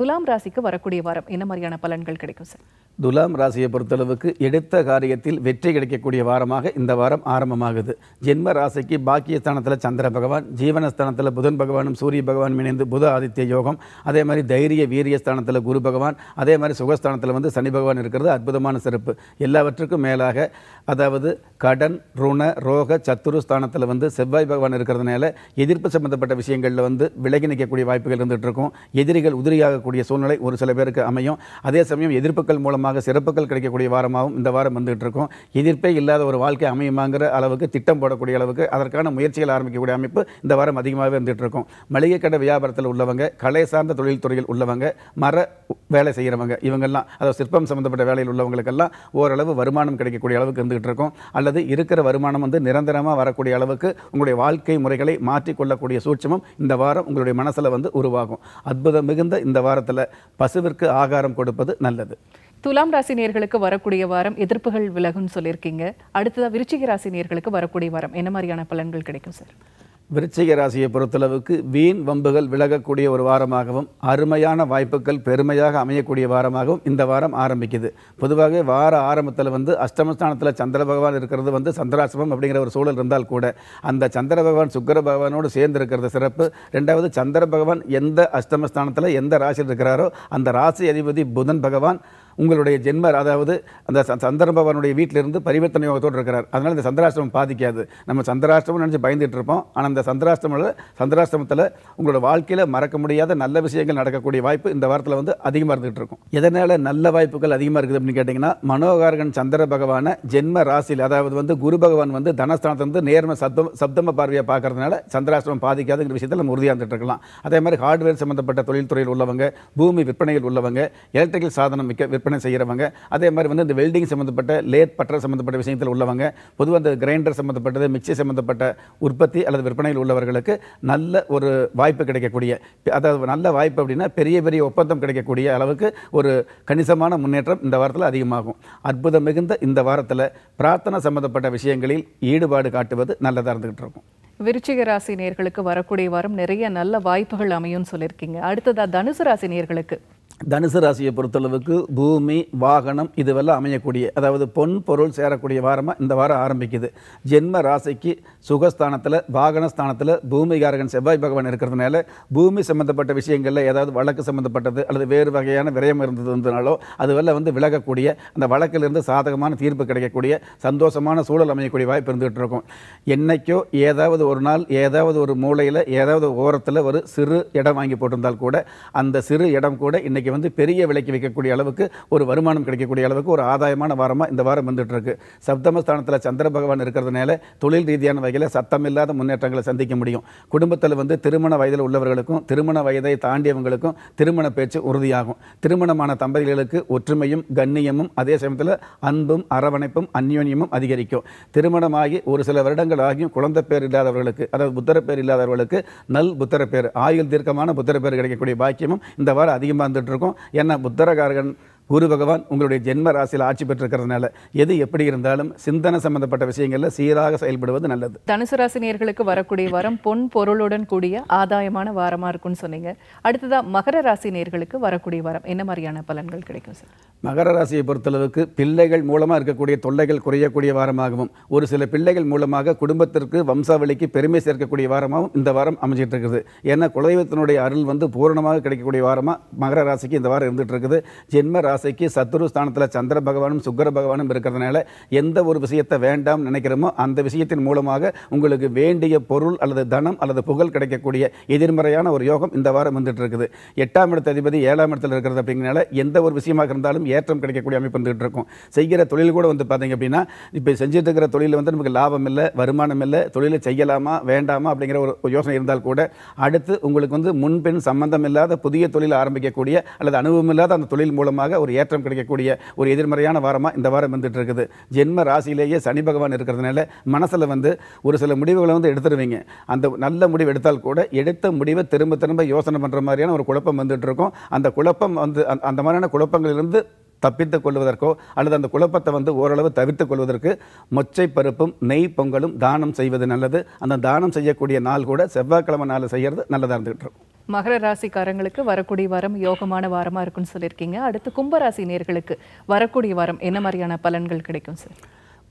துலாம் ராசிக்கு வரக்கூடிய வாரம் என்ன மாதிரியான பலன்கள் கிடைக்கும் சார் துலாம் ராசியை பொறுத்தளவுக்கு எடுத்த காரியத்தில் வெற்றி கிடைக்கக்கூடிய வாரமாக இந்த வாரம் ஆரம்பமாகுது ஜென்ம ராசிக்கு பாக்கியஸ்தானத்தில் சந்திர பகவான் ஜீவனஸ்தானத்தில் புதன் பகவானும் சூரிய பகவானும் இணைந்து புத ஆதித்ய யோகம் அதே மாதிரி தைரிய வீரியஸ்தானத்தில் குரு பகவான் அதே மாதிரி சுகஸ்தானத்தில் வந்து சனி பகவான் இருக்கிறது அற்புதமான சிறப்பு எல்லாவற்றுக்கும் மேலாக அதாவது கடன் ருண ரோக சத்துரு ஸ்தானத்தில் வந்து செவ்வாய் பகவான் இருக்கிறதுனால எதிர்ப்பு சம்பந்தப்பட்ட விஷயங்களில் வந்து விலகி நிற்கக்கூடிய வாய்ப்புகள் இருந்துகிட்டு இருக்கும் எதிரிகள் உதிரியாகக்கூடிய சூழ்நிலை ஒரு சில பேருக்கு அமையும் அதே சமயம் எதிர்ப்புகள் மூலம் மூலமாக சிறப்புகள் கிடைக்கக்கூடிய வாரமாகவும் இந்த வாரம் வந்துகிட்டு இருக்கும் எதிர்ப்பே இல்லாத ஒரு வாழ்க்கை அமையுமாங்கிற அளவுக்கு திட்டம் போடக்கூடிய அளவுக்கு அதற்கான முயற்சிகள் ஆரம்பிக்கக்கூடிய அமைப்பு இந்த வாரம் அதிகமாகவே வந்துட்டு இருக்கும் மளிகை கடை வியாபாரத்தில் உள்ளவங்க கலை சார்ந்த தொழில்துறையில் உள்ளவங்க மர வேலை செய்கிறவங்க இவங்கெல்லாம் அதாவது சிற்பம் சம்மந்தப்பட்ட வேலையில் உள்ளவங்களுக்கெல்லாம் ஓரளவு வருமானம் கிடைக்கக்கூடிய அளவுக்கு இருந்துகிட்டு இருக்கும் அல்லது இருக்கிற வருமானம் வந்து நிரந்தரமாக வரக்கூடிய அளவுக்கு உங்களுடைய வாழ்க்கை முறைகளை மாற்றிக்கொள்ளக்கூடிய சூட்சமும் இந்த வாரம் உங்களுடைய மனசில் வந்து உருவாகும் அற்புதம் மிகுந்த இந்த வாரத்தில் பசுவிற்கு ஆகாரம் கொடுப்பது நல்லது துலாம் ராசி நேர்களுக்கு வரக்கூடிய வாரம் எதிர்ப்புகள் விலகுன்னு சொல்லியிருக்கீங்க அடுத்ததாக விருச்சிக ராசி நேர்களுக்கு வரக்கூடிய வாரம் என்ன மாதிரியான பலன்கள் கிடைக்கும் சார் விருச்சிக ராசியை பொறுத்தளவுக்கு வீண் வம்புகள் விலகக்கூடிய ஒரு வாரமாகவும் அருமையான வாய்ப்புகள் பெருமையாக அமையக்கூடிய வாரமாகவும் இந்த வாரம் ஆரம்பிக்குது பொதுவாகவே வார ஆரம்பத்தில் வந்து அஷ்டமஸ்தானத்தில் சந்திர பகவான் இருக்கிறது வந்து சந்திராசிரமம் அப்படிங்கிற ஒரு சூழல் இருந்தால் கூட அந்த சந்திர பகவான் சுக்கர பகவானோடு சேர்ந்து இருக்கிறது சிறப்பு ரெண்டாவது சந்திர பகவான் எந்த அஷ்டமஸ்தானத்தில் எந்த ராசியில் இருக்கிறாரோ அந்த ராசி அதிபதி புதன் பகவான் உங்களுடைய ஜென்மர் அதாவது அந்த சந்தர்பவனுடைய வீட்டிலிருந்து பரிவர்த்தனை யோகத்தோடு இருக்கிறார் அதனால் இந்த சந்திராஷ்டிரமம் பாதிக்காது நம்ம சந்திராஷ்டிரமம் நினச்சி பயந்துட்டு இருப்போம் ஆனால் இந்த சந்திராஷ்டிரம சந்திராஷ்டிரமத்தில் உங்களோட வாழ்க்கையில் மறக்க முடியாத நல்ல விஷயங்கள் நடக்கக்கூடிய வாய்ப்பு இந்த வாரத்தில் வந்து அதிகமாக இருந்துகிட்டு இருக்கும் எதனால் நல்ல வாய்ப்புகள் அதிகமாக இருக்குது அப்படின்னு கேட்டிங்கன்னா மனோகாரகன் சந்திர பகவான ஜென்ம ராசியில் அதாவது வந்து குரு பகவான் வந்து தனஸ்தானத்திலிருந்து நேர்ம சப்தம் சப்தம பார்வையை பார்க்கறதுனால சந்திராஷ்டிரமம் பாதிக்காதுங்கிற விஷயத்தில் நம்ம உறுதியாக இருக்கலாம் அதே மாதிரி ஹார்ட்வேர் சம்மந்தப்பட்ட தொழில்துறையில் உள்ளவங்க பூமி விற்பனையில் உள்ளவங்க எலக்ட்ரிக்கல் சாதனம் மிக்க விற்பனை விற்பனை செய்கிறவங்க அதே மாதிரி வந்து இந்த வெல்டிங் சம்மந்தப்பட்ட லேத் பட்டர் சம்மந்தப்பட்ட விஷயத்தில் உள்ளவங்க பொதுவாக அந்த கிரைண்டர் சம்மந்தப்பட்டது மிக்சி சம்மந்தப்பட்ட உற்பத்தி அல்லது விற்பனையில் உள்ளவர்களுக்கு நல்ல ஒரு வாய்ப்பு கிடைக்கக்கூடிய அதாவது நல்ல வாய்ப்பு அப்படின்னா பெரிய பெரிய ஒப்பந்தம் கிடைக்கக்கூடிய அளவுக்கு ஒரு கணிசமான முன்னேற்றம் இந்த வாரத்தில் அதிகமாகும் அற்புதம் மிகுந்த இந்த வாரத்தில் பிரார்த்தனை சம்மந்தப்பட்ட விஷயங்களில் ஈடுபாடு காட்டுவது நல்லதாக இருந்துகிட்டு இருக்கும் விருச்சிக ராசி நேர்களுக்கு வரக்கூடிய வாரம் நிறைய நல்ல வாய்ப்புகள் அமையும்னு சொல்லியிருக்கீங்க அடுத்ததா தனுசு ராசி நேர்களுக்கு தனுசு ராசியை பொறுத்தளவுக்கு பூமி வாகனம் இதுவெல்லாம் அமையக்கூடிய அதாவது பொன் பொருள் சேரக்கூடிய வாரமாக இந்த வாரம் ஆரம்பிக்குது ஜென்ம ராசிக்கு சுகஸ்தானத்தில் வாகனஸ்தானத்தில் பூமிகாரகன் செவ்வாய் பகவான் இருக்கிறதுனால பூமி சம்மந்தப்பட்ட விஷயங்களில் ஏதாவது வழக்கு சம்மந்தப்பட்டது அல்லது வேறு வகையான விரயம் இருந்ததுனாலோ அதுவெல்லாம் வந்து விலகக்கூடிய அந்த வழக்கிலிருந்து சாதகமான தீர்ப்பு கிடைக்கக்கூடிய சந்தோஷமான சூழல் அமையக்கூடிய வாய்ப்பு இருந்துகிட்டு இருக்கும் என்றைக்கோ ஏதாவது ஒரு நாள் ஏதாவது ஒரு மூலையில் ஏதாவது ஓரத்தில் ஒரு சிறு இடம் வாங்கி போட்டிருந்தால் கூட அந்த சிறு இடம் கூட இன்றைக்கி வந்து பெரிய விலைக்கு வைக்கக்கூடிய அளவுக்கு ஒரு வருமானம் கிடைக்கக்கூடிய அளவுக்கு ஒரு ஆதாயமான வாரமாக இந்த வாரம் வந்துகிட்டு இருக்குது சப்தமஸ்தானத்தில் சந்திர பகவான் இருக்கிறதுனால தொழில் ரீதியான வகையில் சத்தம் இல்லாத முன்னேற்றங்களை சந்திக்க முடியும் குடும்பத்தில் வந்து திருமண வயதில் உள்ளவர்களுக்கும் திருமண வயதை தாண்டியவங்களுக்கும் திருமண பேச்சு உறுதியாகும் திருமணமான தம்பதிகளுக்கு ஒற்றுமையும் கண்ணியமும் அதே சமயத்தில் அன்பும் அரவணைப்பும் அந்யோன்யமும் அதிகரிக்கும் திருமணமாகி ஒரு சில வருடங்கள் ஆகியும் குழந்தை பேர் இல்லாதவர்களுக்கு அதாவது புத்தர பேர் இல்லாதவர்களுக்கு நல் புத்தர பேர் ஆயுள் தீர்க்கமான புத்தர பேர் கிடைக்கக்கூடிய பாக்கியமும் இந்த வாரம் அதிகமாக இருந்துட்டு இருக்கும் ஏன்னா புத்தரகாரகன் குரு பகவான் உங்களுடைய ஜென்ம ராசியில் ஆட்சி பெற்றிருக்கிறதுனால எது எப்படி இருந்தாலும் சிந்தனை சம்பந்தப்பட்ட விஷயங்களில் சீராக செயல்படுவது நல்லது தனுசு நேர்களுக்கு வரக்கூடிய வரம் பொன் பொருளுடன் கூடிய ஆதாயமான வாரமாக இருக்கும்னு சொன்னீங்க அடுத்ததாக மகர ராசி நேர்களுக்கு வரக்கூடிய வரம் என்ன மாதிரியான பலன்கள் கிடைக்கும் சார் மகர ராசியை பொறுத்தளவுக்கு பிள்ளைகள் மூலமாக இருக்கக்கூடிய தொல்லைகள் குறையக்கூடிய வாரமாகவும் ஒரு சில பிள்ளைகள் மூலமாக குடும்பத்திற்கு வம்சாவளிக்கு பெருமை சேர்க்கக்கூடிய வாரமாகவும் இந்த வாரம் அமைஞ்சிட்டு இருக்குது ஏன்னா குலதெய்வத்தினுடைய அருள் வந்து பூரணமாக கிடைக்கக்கூடிய வாரமாக மகர ராசிக்கு இந்த வாரம் இருந்துகிட்டு இருக்குது ஜென்ம ராசி ராசிக்கு சத்துரு ஸ்தானத்தில் சந்திர பகவானும் சுக்கர பகவானும் இருக்கிறதுனால எந்த ஒரு விஷயத்தை வேண்டாம் நினைக்கிறோமோ அந்த விஷயத்தின் மூலமாக உங்களுக்கு வேண்டிய பொருள் அல்லது தனம் அல்லது புகழ் கிடைக்கக்கூடிய எதிர்மறையான ஒரு யோகம் இந்த வாரம் வந்துட்டு இருக்குது எட்டாம் இடத்த அதிபதி ஏழாம் இடத்தில் இருக்கிறது அப்படிங்கிறனால எந்த ஒரு விஷயமாக இருந்தாலும் ஏற்றம் கிடைக்கக்கூடிய அமைப்பு வந்துட்டு இருக்கும் செய்கிற தொழில் கூட வந்து பார்த்தீங்க அப்படின்னா இப்போ செஞ்சுட்டு இருக்கிற தொழில் வந்து நமக்கு லாபம் இல்லை வருமானம் இல்லை தொழிலை செய்யலாமா வேண்டாமா அப்படிங்கிற ஒரு யோசனை இருந்தால் கூட அடுத்து உங்களுக்கு வந்து முன்பின் சம்பந்தம் இல்லாத புதிய தொழில் ஆரம்பிக்கக்கூடிய அல்லது அனுபவம் இல்லாத அந்த தொழில் மூலமாக ஒரு ஒரு ஏற்றம் கிடைக்கக்கூடிய ஒரு எதிர்மறையான வாரமாக இந்த வாரம் வந்துட்டு இருக்குது ஜென்ம ராசியிலேயே சனி பகவான் இருக்கிறதுனால மனசில் வந்து ஒரு சில முடிவுகளை வந்து எடுத்துருவீங்க அந்த நல்ல முடிவு எடுத்தால் கூட எடுத்த முடிவை திரும்ப திரும்ப யோசனை பண்ணுற மாதிரியான ஒரு குழப்பம் வந்துட்டு இருக்கும் அந்த குழப்பம் வந்து அந்த மாதிரியான குழப்பங்களிலிருந்து தப்பித்து கொள்வதற்கோ அல்லது அந்த குழப்பத்தை வந்து ஓரளவு தவிர்த்து கொள்வதற்கு மொச்சை பருப்பும் நெய் பொங்கலும் தானம் செய்வது நல்லது அந்த தானம் செய்யக்கூடிய நாள் கூட செவ்வாய்க்கிழமை நாள் செய்யறது நல்லதாக இருந்துகிட்டு இருக்கும் மகர ராசிக்காரங்களுக்கு வரக்கூடிய வாரம் யோகமான வாரமாக இருக்குன்னு சொல்லியிருக்கீங்க அடுத்து கும்பராசி நேர்களுக்கு வரக்கூடிய வாரம் என்ன மாதிரியான பலன்கள் கிடைக்கும் சார்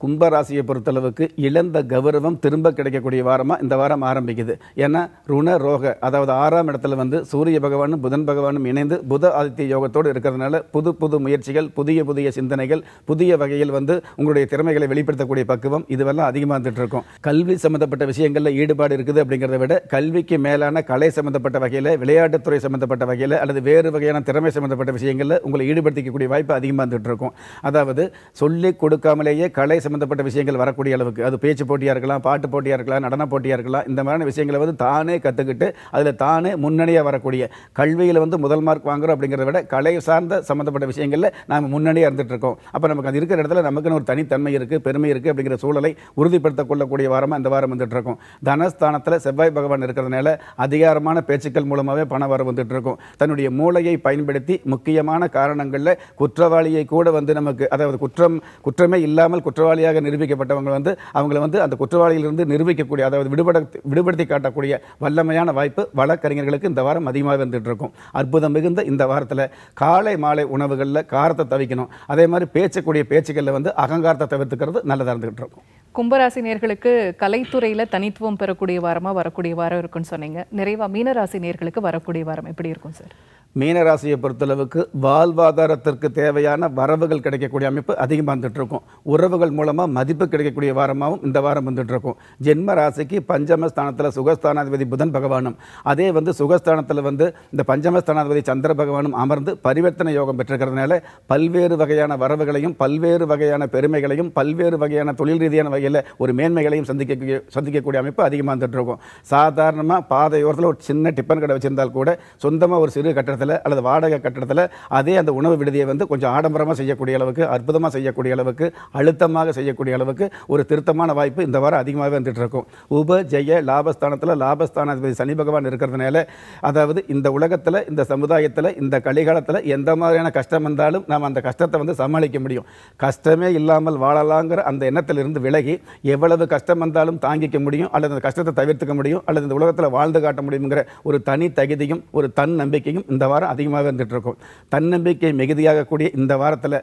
கும்பராசியை பொறுத்தளவுக்கு இழந்த கௌரவம் திரும்ப கிடைக்கக்கூடிய வாரமாக இந்த வாரம் ஆரம்பிக்குது ஏன்னா ருண ரோக அதாவது ஆறாம் இடத்துல வந்து சூரிய பகவானும் புதன் பகவானும் இணைந்து புத ஆதித்ய யோகத்தோடு இருக்கிறதுனால புது புது முயற்சிகள் புதிய புதிய சிந்தனைகள் புதிய வகையில் வந்து உங்களுடைய திறமைகளை வெளிப்படுத்தக்கூடிய பக்குவம் இதுவெல்லாம் அதிகமாக இருந்துட்டு இருக்கும் கல்வி சம்மந்தப்பட்ட விஷயங்களில் ஈடுபாடு இருக்குது அப்படிங்கிறத விட கல்விக்கு மேலான கலை சம்மந்தப்பட்ட வகையில் விளையாட்டுத்துறை சம்மந்தப்பட்ட வகையில் அல்லது வேறு வகையான திறமை சம்மந்தப்பட்ட விஷயங்களில் உங்களை ஈடுபடுத்திக்கக்கூடிய வாய்ப்பு அதிகமாக இருந்துகிட்டு இருக்கும் அதாவது சொல்லிக் கொடுக்காமலேயே கலை சம்மந்தப்பட்ட விஷயங்கள் வரக்கூடிய அளவுக்கு அது பேச்சு போட்டியாக இருக்கலாம் பாட்டு போட்டியாக இருக்கலாம் நடன போட்டியாக இருக்கலாம் இந்த மாதிரியான விஷயங்களை வந்து தானே கற்றுக்கிட்டு அதில் தானே முன்னணியாக வரக்கூடிய கல்வியில் வந்து முதல் மார்க் வாங்குறோம் அப்படிங்கிறத விட கலை சார்ந்த சம்மந்தப்பட்ட விஷயங்களில் நாம் முன்னணியாக இருந்துகிட்ருக்கோம் அப்போ நமக்கு அது இருக்கிற இடத்துல நமக்குன்னு ஒரு தனித்தன்மை இருக்குது பெருமை இருக்குது அப்படிங்கிற சூழலை உறுதிப்படுத்தக்கொள்ளக்கூடிய கொள்ளக்கூடிய வாரமாக இந்த வாரம் வந்துட்டுருக்கோம் தனஸ்தானத்தில் செவ்வாய் பகவான் இருக்கிறதுனால அதிகாரமான பேச்சுக்கள் மூலமாகவே பண வந்துட்டு இருக்கும் தன்னுடைய மூளையை பயன்படுத்தி முக்கியமான காரணங்களில் குற்றவாளியை கூட வந்து நமக்கு அதாவது குற்றம் குற்றமே இல்லாமல் குற்றவாளி குற்றவாளியாக நிரூபிக்கப்பட்டவங்க வந்து அவங்களை வந்து அந்த குற்றவாளியிலிருந்து நிரூபிக்கக்கூடிய அதாவது விடுபட விடுபடுத்தி காட்டக்கூடிய வல்லமையான வாய்ப்பு வழக்கறிஞர்களுக்கு இந்த வாரம் அதிகமாக வந்துட்டு இருக்கும் அற்புதம் மிகுந்த இந்த வாரத்தில் காலை மாலை உணவுகளில் காரத்தை தவிக்கணும் அதே மாதிரி பேச்சக்கூடிய பேச்சுக்களில் வந்து அகங்காரத்தை தவிர்த்துக்கிறது நல்லதாக இருந்துகிட்டு இருக்கும் கும்பராசி நேர்களுக்கு கலைத்துறையில் தனித்துவம் பெறக்கூடிய வாரமாக வரக்கூடிய வாரம் இருக்குன்னு சொன்னீங்க நிறைவாக மீனராசி நேர்களுக்கு வரக்கூடிய வாரம் எப்படி இருக்கும் சார் மீனராசியை பொறுத்தளவுக்கு வாழ்வாதாரத்திற்கு தேவையான வரவுகள் கிடைக்கக்கூடிய அமைப்பு அதிகமாக வந்துட்டுருக்கும் உறவுகள் மூலமாக மதிப்பு கிடைக்கக்கூடிய வாரமாகவும் இந்த வாரம் இருக்கும் ஜென்ம ராசிக்கு பஞ்சமஸ்தானத்தில் சுகஸ்தானாதிபதி புதன் பகவானும் அதே வந்து சுகஸ்தானத்தில் வந்து இந்த பஞ்சமஸ்தானாதிபதி சந்திர பகவானும் அமர்ந்து பரிவர்த்தனை யோகம் பெற்றிருக்கிறதுனால பல்வேறு வகையான வரவுகளையும் பல்வேறு வகையான பெருமைகளையும் பல்வேறு வகையான தொழில் ரீதியான வகையில் ஒரு மேன்மைகளையும் சந்திக்க சந்திக்கக்கூடிய அமைப்பு அதிகமாக இருக்கும் சாதாரணமாக பாதையோரத்தில் ஒரு சின்ன டிஃபன் கடை வச்சுருந்தால் கூட சொந்தமாக ஒரு சிறு கட்டடத்தை கட்டிடத்தில் அல்லது வாடகை கட்டிடத்தில் அதே அந்த உணவு விடுதியை வந்து கொஞ்சம் ஆடம்பரமாக செய்யக்கூடிய அளவுக்கு அற்புதமாக செய்யக்கூடிய அளவுக்கு அழுத்தமாக செய்யக்கூடிய அளவுக்கு ஒரு திருத்தமான வாய்ப்பு இந்த வாரம் அதிகமாகவே வந்துட்டு இருக்கும் உப ஜெய லாபஸ்தானத்தில் லாபஸ்தானாதிபதி சனி பகவான் இருக்கிறதுனால அதாவது இந்த உலகத்தில் இந்த சமுதாயத்தில் இந்த கலிகாலத்தில் எந்த மாதிரியான கஷ்டம் வந்தாலும் நாம் அந்த கஷ்டத்தை வந்து சமாளிக்க முடியும் கஷ்டமே இல்லாமல் வாழலாங்கிற அந்த எண்ணத்திலிருந்து விலகி எவ்வளவு கஷ்டம் வந்தாலும் தாங்கிக்க முடியும் அல்லது அந்த கஷ்டத்தை தவிர்த்துக்க முடியும் அல்லது இந்த உலகத்தில் வாழ்ந்து காட்ட முடியுங்கிற ஒரு தனி தகுதியும் ஒரு தன் நம்பிக்கையும் இந்த வாரம் அதிகமாக இருக்கும் தன்னம்பிக்கை மிகுதியாகக்கூடிய இந்த வாரத்தில்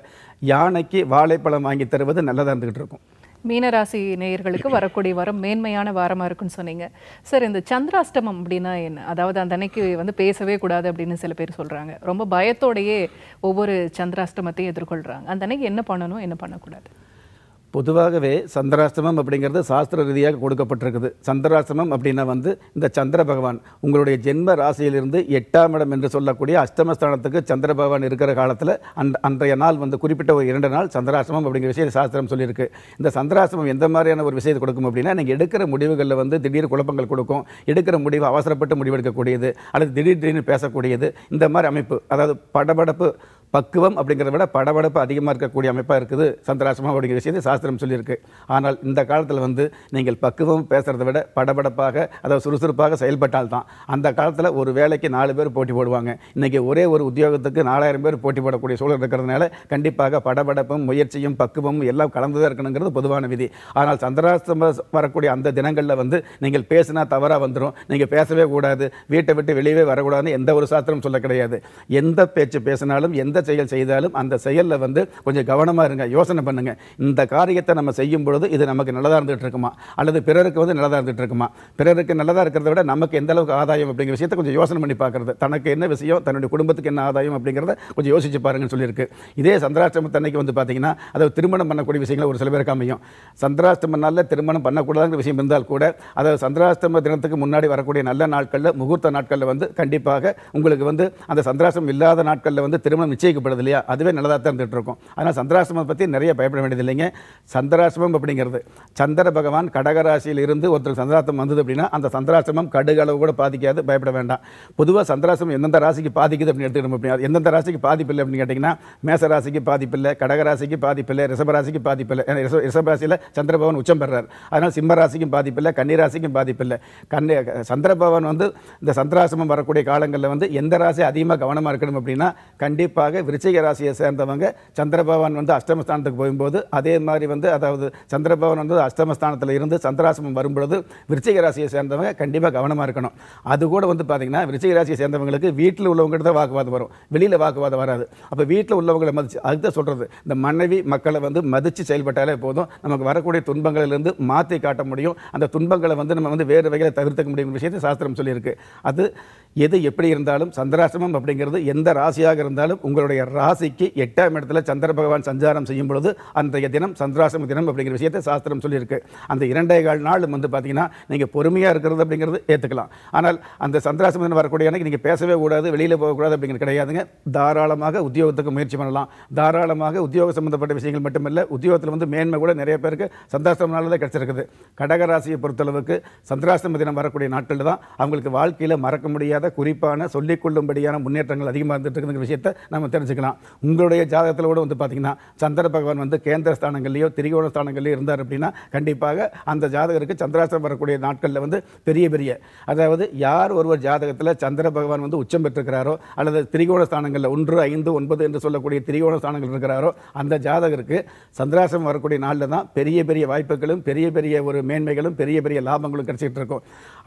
யானைக்கு வாழைப்பழம் வாங்கி தருவது நல்லதாக இருந்துகிட்டு இருக்கும் மீனராசி நேயர்களுக்கு வரக்கூடிய வாரம் மேன்மையான வாரமாக இருக்குன்னு சொன்னீங்க சார் இந்த சந்திராஷ்டமம் அப்படின்னா என்ன அதாவது அந்த அன்னைக்கு வந்து பேசவே கூடாது அப்படின்னு சில பேர் சொல்கிறாங்க ரொம்ப பயத்தோடையே ஒவ்வொரு சந்திராஷ்டமத்தையும் எதிர்கொள்கிறாங்க அந்த அன்னைக்கு என்ன பண்ணணும் என்ன பண்ணக்கூடாது பொதுவாகவே சந்திராசிரமம் அப்படிங்கிறது சாஸ்திர ரீதியாக கொடுக்கப்பட்டிருக்குது சந்திராசிரமம் அப்படின்னா வந்து இந்த சந்திர பகவான் உங்களுடைய ஜென்ம ராசியிலிருந்து எட்டாம் இடம் என்று சொல்லக்கூடிய அஷ்டமஸ்தானத்துக்கு சந்திர பகவான் இருக்கிற காலத்தில் அந் அன்றைய நாள் வந்து குறிப்பிட்ட ஒரு இரண்டு நாள் சந்திராசிரமம் அப்படிங்கிற விஷயம் சாஸ்திரம் சொல்லியிருக்கு இந்த சந்திராசிரமம் எந்த மாதிரியான ஒரு விஷயத்தை கொடுக்கும் அப்படின்னா நீங்கள் எடுக்கிற முடிவுகளில் வந்து திடீர் குழப்பங்கள் கொடுக்கும் எடுக்கிற முடிவு அவசரப்பட்டு முடிவெடுக்கக்கூடியது அல்லது திடீர் திடீர்னு பேசக்கூடியது இந்த மாதிரி அமைப்பு அதாவது படபடப்பு பக்குவம் அப்படிங்கிறத விட படபடப்பு அதிகமாக இருக்கக்கூடிய அமைப்பாக இருக்குது சந்திராசிரமம் அப்படிங்கிற விஷயத்தை சாஸ்திரம் சொல்லியிருக்கு ஆனால் இந்த காலத்தில் வந்து நீங்கள் பக்குவம் பேசுகிறத விட படபடப்பாக அதாவது சுறுசுறுப்பாக செயல்பட்டால் தான் அந்த காலத்தில் ஒரு வேலைக்கு நாலு பேர் போட்டி போடுவாங்க இன்றைக்கி ஒரே ஒரு உத்தியோகத்துக்கு நாலாயிரம் பேர் போட்டி போடக்கூடிய சூழல் இருக்கிறதுனால கண்டிப்பாக படபடப்பும் முயற்சியும் பக்குவமும் எல்லாம் கலந்துதான் இருக்கணுங்கிறது பொதுவான விதி ஆனால் சந்திராசிரமம் வரக்கூடிய அந்த தினங்களில் வந்து நீங்கள் பேசினா தவறாக வந்துடும் நீங்கள் பேசவே கூடாது வீட்டை விட்டு வெளியே வரக்கூடாதுன்னு எந்த ஒரு சாஸ்திரம் சொல்ல கிடையாது எந்த பேச்சு பேசினாலும் எந்த செயல் செய்தாலும் அந்த செயலில் வந்து கொஞ்சம் கவனமாக இருங்க யோசனை பண்ணுங்க இந்த காரியத்தை நம்ம செய்யும் பொழுது இது நமக்கு நல்லதாக இருந்துகிட்டு இருக்குமா அல்லது பிறருக்கு வந்து நல்லதாக இருந்துகிட்டு இருக்குமா பிறருக்கு நல்லதாக இருக்கிறத விட நமக்கு எந்த அளவுக்கு ஆதாயம் அப்படிங்கிற விஷயத்தை கொஞ்சம் யோசனை பண்ணி பார்க்குறது தனக்கு என்ன விஷயம் தன்னுடைய குடும்பத்துக்கு என்ன ஆதாயம் அப்படிங்கிறத கொஞ்சம் யோசிச்சு பாருங்கன்னு சொல்லியிருக்கு இதே சந்திராஷ்டமத்தன்னைக்கு வந்து பார்த்தீங்கன்னா அதாவது திருமணம் பண்ணக்கூடிய விஷயங்களை ஒரு சில பேருக்கு அமையும் சந்திராஷ்டம நாளில் திருமணம் பண்ணக்கூடாதுங்கிற விஷயம் இருந்தால் கூட அதாவது சந்திராஷ்டம தினத்துக்கு முன்னாடி வரக்கூடிய நல்ல நாட்களில் முகூர்த்த நாட்களில் வந்து கண்டிப்பாக உங்களுக்கு வந்து அந்த சந்திராஷ்டம் இல்லாத நாட்களில் வந்து திருமணம் நிச்சயம் நிச்சயிக்கப்படுது இல்லையா அதுவே நல்லதாக தான் இருந்துகிட்டு இருக்கும் ஆனால் சந்திராசிரமம் பற்றி நிறைய பயப்பட வேண்டியதில்லைங்க சந்திராசிரமம் அப்படிங்கிறது சந்திர பகவான் கடகராசியில் இருந்து ஒருத்தர் சந்திராசிரமம் வந்தது அப்படின்னா அந்த சந்திராசிரமம் கடுகளவு கூட பாதிக்காது பயப்பட வேண்டாம் பொதுவாக சந்திராசிரமம் எந்தெந்த ராசிக்கு பாதிக்குது அப்படின்னு எடுத்துக்கணும் எந்தெந்த ராசிக்கு இல்லை அப்படின்னு கேட்டிங்கன்னா மேச ராசிக்கு இல்லை கடகராசிக்கு பாதிப்பில்லை ரிஷபராசிக்கு பாதிப்பில்லை ஏன்னா ரிஷ ரிஷபராசியில் சந்திரபவன் உச்சம் பெறார் அதனால் சிம்மராசிக்கும் இல்லை கன்னிராசிக்கும் பாதிப்பில்லை சந்திர சந்திரபவன் வந்து இந்த சந்திராசிரமம் வரக்கூடிய காலங்களில் வந்து எந்த ராசி அதிகமாக கவனமாக இருக்கணும் அப்படின்னா கண்டிப்பாக குறிப்பாக விருச்சிக ராசியை சேர்ந்தவங்க சந்திரபவன் வந்து அஷ்டமஸ்தானத்துக்கு போகும்போது அதே மாதிரி வந்து அதாவது சந்திரபவன் வந்து அஷ்டமஸ்தானத்தில் இருந்து சந்திராசிரமம் வரும்பொழுது விருச்சிக ராசியை சேர்ந்தவங்க கண்டிப்பாக கவனமாக இருக்கணும் அது கூட வந்து பார்த்திங்கன்னா விருச்சிக ராசியை சேர்ந்தவங்களுக்கு வீட்டில் உள்ளவங்கள்ட்ட தான் வாக்குவாதம் வரும் வெளியில் வாக்குவாதம் வராது அப்போ வீட்டில் உள்ளவங்களை மதிச்சு அதுதான் சொல்கிறது இந்த மனைவி மக்களை வந்து மதித்து செயல்பட்டாலே போதும் நமக்கு வரக்கூடிய துன்பங்களிலிருந்து மாற்றி காட்ட முடியும் அந்த துன்பங்களை வந்து நம்ம வந்து வேறு வகையில் தவிர்த்துக்க முடியும் விஷயத்தை சாஸ்திரம் சொல்லியிருக்கு அது எது எப்படி இருந்தாலும் சந்திராசிரமம் அப்படிங்கிறது எந்த ராசியாக இருந்தாலும் உங்களுடைய உங்களுடைய ராசிக்கு எட்டாம் இடத்துல சந்திர பகவான் சஞ்சாரம் செய்யும் பொழுது அன்றைய தினம் சந்திராசிரம தினம் அப்படிங்கிற விஷயத்தை சாஸ்திரம் சொல்லியிருக்கு அந்த இரண்டே கால் நாள் வந்து பார்த்தீங்கன்னா நீங்கள் பொறுமையாக இருக்கிறது அப்படிங்கிறது ஏற்றுக்கலாம் ஆனால் அந்த சந்திராசிரம தினம் வரக்கூடிய அன்னைக்கு நீங்கள் பேசவே கூடாது வெளியில் போகக்கூடாது அப்படிங்கிறது கிடையாதுங்க தாராளமாக உத்தியோகத்துக்கு முயற்சி பண்ணலாம் தாராளமாக உத்தியோக சம்மந்தப்பட்ட விஷயங்கள் மட்டுமல்ல உத்தியோகத்தில் வந்து மேன்மை கூட நிறைய பேருக்கு சந்திராசிரம நாளில் தான் கிடச்சிருக்குது கடகராசியை பொறுத்தளவுக்கு சந்திராசிரம தினம் வரக்கூடிய நாட்கள் தான் அவங்களுக்கு வாழ்க்கையில் மறக்க முடியாத குறிப்பான சொல்லிக்கொள்ளும்படியான முன்னேற்றங்கள் அதிகமாக இருந்துட்டு இருக்குங்கிற விஷயத்தை நம்ம தெரிஞ்சுக்கலாம் உங்களுடைய ஜாதகத்தில் கூட வந்து பார்த்திங்கன்னா சந்திர பகவான் வந்து கேந்திர ஸ்தானங்கள்லையோ திரிகோண ஸ்தானங்கள்லேயோ இருந்தார் அப்படின்னா கண்டிப்பாக அந்த ஜாதகருக்கு சந்திராசிரம் வரக்கூடிய நாட்களில் வந்து பெரிய பெரிய அதாவது யார் ஒருவர் ஜாதகத்தில் சந்திர பகவான் வந்து உச்சம் பெற்றிருக்கிறாரோ அல்லது திரிகோண ஸ்தானங்களில் ஒன்று ஐந்து ஒன்பது என்று சொல்லக்கூடிய திரிகோண ஸ்தானங்கள் இருக்கிறாரோ அந்த ஜாதகருக்கு சந்திராசிரம் வரக்கூடிய நாளில் தான் பெரிய பெரிய வாய்ப்புகளும் பெரிய பெரிய ஒரு மேன்மைகளும் பெரிய பெரிய லாபங்களும் கிடைச்சிட்டு இருக்கும்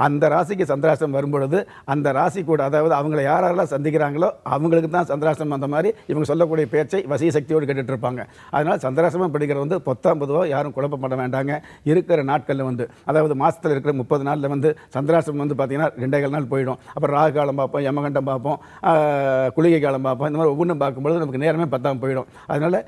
அந்த ராசிக்கு சந்திராசிரம் வரும்பொழுது அந்த ராசி கூட அதாவது அவங்களை யாரெல்லாம் சந்திக்கிறாங்களோ அவங்களுக்கு தான் சந்திராசிரம் அந்த மாதிரி மாதிரி இவங்க சொல்லக்கூடிய பேச்சை வசிய சக்தியோடு கேட்டுட்டு இருப்பாங்க அதனால் சந்திராசிரமம் படிக்கிறது வந்து பொத்தாம் பொதுவாக யாரும் குழப்பம் பண்ண வேண்டாங்க இருக்கிற நாட்களில் வந்து அதாவது மாதத்தில் இருக்கிற முப்பது நாளில் வந்து சந்திராசிரமம் வந்து பார்த்திங்கன்னா ரெண்டே நாள் போயிடும் அப்புறம் ராகு காலம் பார்ப்போம் யமகண்டம் பார்ப்போம் குளிகை காலம் பார்ப்போம் இந்த மாதிரி ஒவ்வொன்றும் பார்க்கும்பொழுது நமக்கு நேரமே பத்தாமல் போயிடும் அதனால்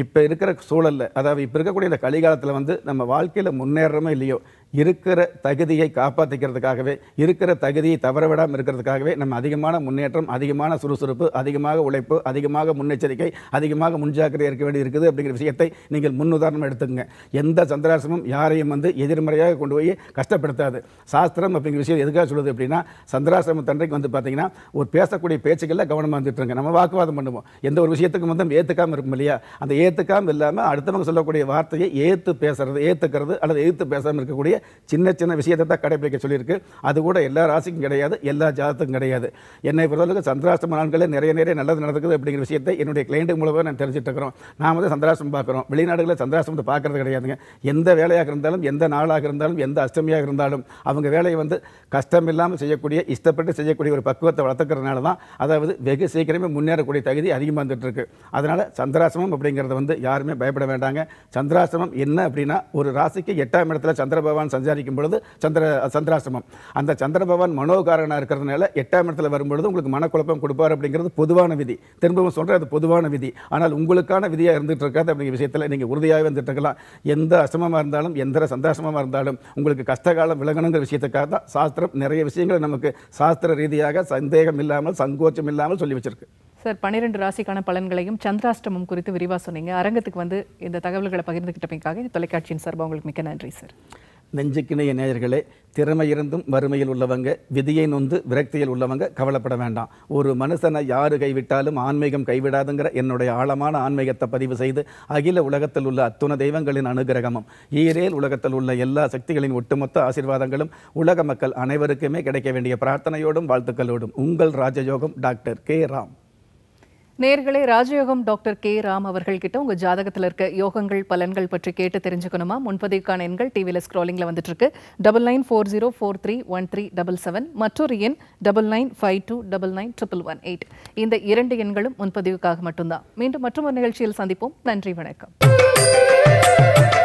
இப்போ இருக்கிற சூழலில் அதாவது இப்போ இருக்கக்கூடிய இந்த கலிகாலத்தில் வந்து நம்ம வாழ்க்கையில் முன்னேறமே இல்லையோ இருக்கிற தகுதியை காப்பாற்றிக்கிறதுக்காகவே இருக்கிற தகுதியை தவறவிடாமல் இருக்கிறதுக்காகவே நம்ம அதிகமான முன்னேற்றம் அதிகமான சுறுசுறுப்பு அதிகமாக உழைப்பு அதிகமாக முன்னெச்சரிக்கை அதிகமாக முன்ஜாக்கிரதை இருக்க வேண்டி இருக்குது அப்படிங்கிற விஷயத்தை நீங்கள் முன்னுதாரணம் எடுத்துங்க எந்த சந்திராசிரமும் யாரையும் வந்து எதிர்மறையாக கொண்டு போய் கஷ்டப்படுத்தாது சாஸ்திரம் அப்படிங்கிற விஷயம் எதுக்காக சொல்லுது அப்படின்னா சந்திராசிரம தன்றைக்கு வந்து பார்த்தீங்கன்னா ஒரு பேசக்கூடிய பேச்சுக்களில் கவனமாக வந்துட்டுருங்க நம்ம வாக்குவாதம் பண்ணுவோம் எந்த ஒரு விஷயத்துக்கும் வந்து ஏற்றுக்காமல் இருக்கும் இல்லையா அந்த ஏற்றுக்காமல் இல்லாமல் அடுத்தவங்க சொல்லக்கூடிய வார்த்தையை ஏற்று பேசுறது ஏற்றுக்கிறது அல்லது எதிர்த்து பேசாமல் இருக்கக்கூடிய சின்ன சின்ன விஷயத்தை தான் கடைபிடிக்க சொல்லியிருக்கு அது கூட எல்லா ராசிக்கும் கிடையாது எல்லா ஜாதத்துக்கும் கிடையாது என்னை பொறுத்தளவுக்கு சந்திராசிரம ஆண்களே நிறைய நிறைய நல்லது நடக்குது அப்படிங்கிற விஷயத்தை என்னுடைய கிளைண்ட் மூலமாக நான் தெரிஞ்சுட்டு இருக்கிறோம் நாம் வந்து சந்திராசிரம் பார்க்குறோம் வெளிநாடுகளில் சந்திராஷ்டமத்தை பார்க்குறது கிடையாதுங்க எந்த வேலையாக இருந்தாலும் எந்த நாளாக இருந்தாலும் எந்த அஷ்டமியாக இருந்தாலும் அவங்க வேலையை வந்து கஷ்டம் இல்லாமல் செய்யக்கூடிய இஷ்டப்பட்டு செய்யக்கூடிய ஒரு பக்குவத்தை வளர்த்துக்கிறதுனால தான் அதாவது வெகு சீக்கிரமே முன்னேறக்கூடிய தகுதி அதிகமாக வந்துட்டுருக்கு அதனால் சந்திராசிரமம் அப்படிங்கிறத வந்து யாருமே பயப்பட வேண்டாங்க சந்திராசிரமம் என்ன அப்படின்னா ஒரு ராசிக்கு எட்டாம் இடத்துல சந்திர பகவான் பகவான் சஞ்சாரிக்கும் பொழுது சந்திர சந்திராசிரமம் அந்த சந்திர பகவான் மனோகாரனாக இருக்கிறதுனால எட்டாம் இடத்துல வரும்பொழுது உங்களுக்கு மனக்குழப்பம் கொடுப்பார் அப்படிங்கிறது பொதுவான விதி திரும்பவும் சொல்கிறேன் அது பொதுவான விதி ஆனால் உங்களுக்கான விதியாக இருந்துகிட்டு இருக்காது அப்படிங்கிற விஷயத்தில் நீங்கள் உறுதியாக இருந்துட்டு இருக்கலாம் எந்த அசிரமமாக இருந்தாலும் எந்த சந்தாசமாக இருந்தாலும் உங்களுக்கு கஷ்டகாலம் விலகணுங்கிற விஷயத்துக்காக தான் சாஸ்திரம் நிறைய விஷயங்களை நமக்கு சாஸ்திர ரீதியாக சந்தேகம் இல்லாமல் சங்கோச்சம் இல்லாமல் சொல்லி வச்சிருக்கு சார் பன்னிரெண்டு ராசிக்கான பலன்களையும் சந்திராஷ்டமம் குறித்து விரிவாக சொன்னீங்க அரங்கத்துக்கு வந்து இந்த தகவல்களை பகிர்ந்துக்கிட்டமைக்காக தொலைக்காட்சியின் சார்பாக உங்களுக்கு மிக்க நன்றி சார் நெஞ்சுக்கிணைய நேயர்களே திறமை இருந்தும் வறுமையில் உள்ளவங்க விதியை நொந்து விரக்தியில் உள்ளவங்க கவலைப்பட வேண்டாம் ஒரு மனுஷனை யாரு கைவிட்டாலும் ஆன்மீகம் கைவிடாதுங்கிற என்னுடைய ஆழமான ஆன்மீகத்தை பதிவு செய்து அகில உலகத்தில் உள்ள அத்துண தெய்வங்களின் அனுகிரகமும் ஈரேல் உலகத்தில் உள்ள எல்லா சக்திகளின் ஒட்டுமொத்த ஆசீர்வாதங்களும் உலக மக்கள் அனைவருக்குமே கிடைக்க வேண்டிய பிரார்த்தனையோடும் வாழ்த்துக்களோடும் உங்கள் ராஜயோகம் டாக்டர் கே ராம் நேர்களே ராஜயோகம் டாக்டர் கே ராம் அவர்கள்கிட்ட உங்கள் ஜாதகத்தில் இருக்க யோகங்கள் பலன்கள் பற்றி கேட்டு தெரிஞ்சுக்கணுமா முன்பதிவுக்கான எண்கள் டிவியில் ஸ்க்ரோலிங்கில் வந்துட்டு இருக்கு double nine four zero four three one three double seven மற்றொரு எண் double nine five two double nine triple one eight இந்த இரண்டு எண்களும் முன்பதிவுக்காக மட்டும்தான் மீண்டும் மற்றொரு நிகழ்ச்சியில் சந்திப்போம் நன்றி வணக்கம்